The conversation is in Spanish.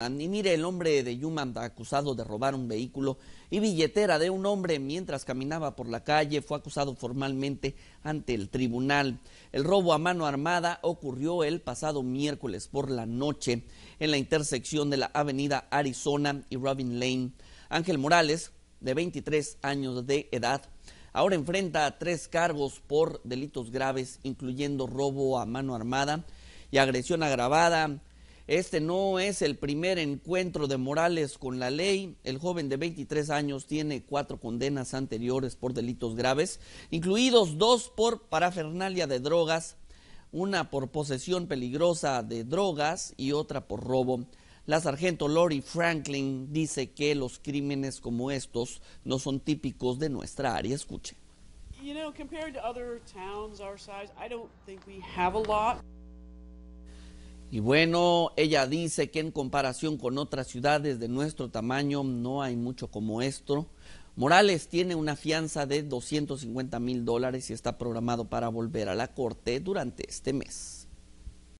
Y mire, el hombre de Yumanda, acusado de robar un vehículo y billetera de un hombre mientras caminaba por la calle, fue acusado formalmente ante el tribunal. El robo a mano armada ocurrió el pasado miércoles por la noche en la intersección de la avenida Arizona y Robin Lane. Ángel Morales, de 23 años de edad, ahora enfrenta tres cargos por delitos graves, incluyendo robo a mano armada y agresión agravada este no es el primer encuentro de Morales con la ley. El joven de 23 años tiene cuatro condenas anteriores por delitos graves, incluidos dos por parafernalia de drogas, una por posesión peligrosa de drogas y otra por robo. La sargento Lori Franklin dice que los crímenes como estos no son típicos de nuestra área. Escuche. You know, compared to other towns our size, I don't think we have a lot. Y bueno, ella dice que en comparación con otras ciudades de nuestro tamaño no hay mucho como esto. Morales tiene una fianza de 250 mil dólares y está programado para volver a la corte durante este mes.